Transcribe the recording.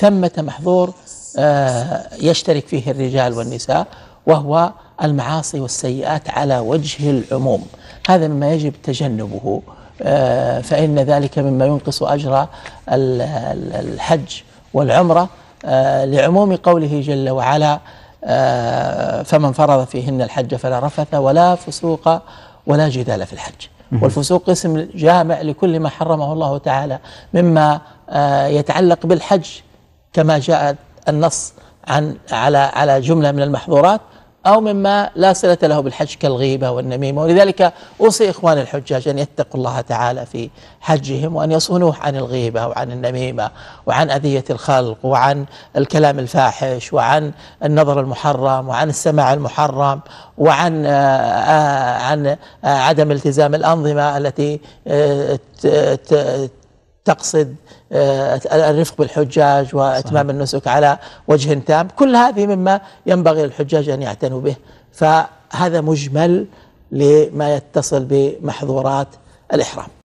ثمة محظور آه، يشترك فيه الرجال والنساء وهو المعاصي والسيئات على وجه العموم هذا مما يجب تجنبه آه، فإن ذلك مما ينقص أجر الحج والعمرة آه، لعموم قوله جل وعلا فمن فرض فيهن الحج فلا رفث ولا فسوق ولا جدال في الحج والفسوق اسم جامع لكل ما حرمه الله تعالى مما يتعلق بالحج كما جاء النص عن على على جمله من المحظورات أو مما لا صلة له بالحج كالغيبة والنميمة ولذلك أوصي إخوان الحجاج أن يتقوا الله تعالى في حجهم وأن يصونوه عن الغيبة وعن النميمة وعن أذية الخلق وعن الكلام الفاحش وعن النظر المحرم وعن السماع المحرم وعن آه، آه، عن آه، عدم التزام الأنظمة التي تقصد آه، الرفق بالحجاج واتمام صحيح. النسك على وجه تام كل هذه مما ينبغي للحجاج ان يعتنوا به فهذا مجمل لما يتصل بمحظورات الاحرام